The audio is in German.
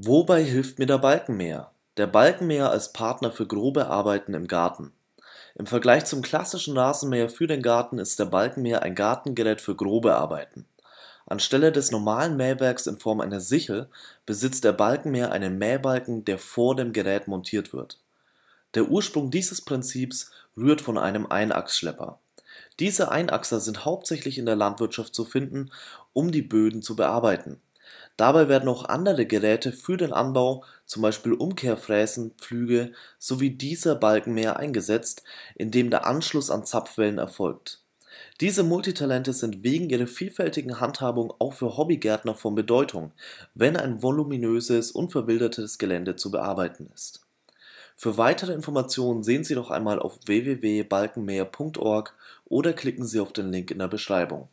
Wobei hilft mir der Balkenmäher? Der Balkenmäher als Partner für grobe Arbeiten im Garten. Im Vergleich zum klassischen Rasenmäher für den Garten ist der Balkenmäher ein Gartengerät für grobe Arbeiten. Anstelle des normalen Mähwerks in Form einer Sichel besitzt der Balkenmäher einen Mähbalken, der vor dem Gerät montiert wird. Der Ursprung dieses Prinzips rührt von einem Einachsschlepper. Diese Einachser sind hauptsächlich in der Landwirtschaft zu finden, um die Böden zu bearbeiten Dabei werden auch andere Geräte für den Anbau zum Beispiel Umkehrfräsen, Pflüge) sowie dieser Balkenmäher eingesetzt, in dem der Anschluss an Zapfwellen erfolgt. Diese Multitalente sind wegen ihrer vielfältigen Handhabung auch für Hobbygärtner von Bedeutung, wenn ein voluminöses, unverwildertes Gelände zu bearbeiten ist. Für weitere Informationen sehen Sie doch einmal auf www.balkenmäher.org oder klicken Sie auf den Link in der Beschreibung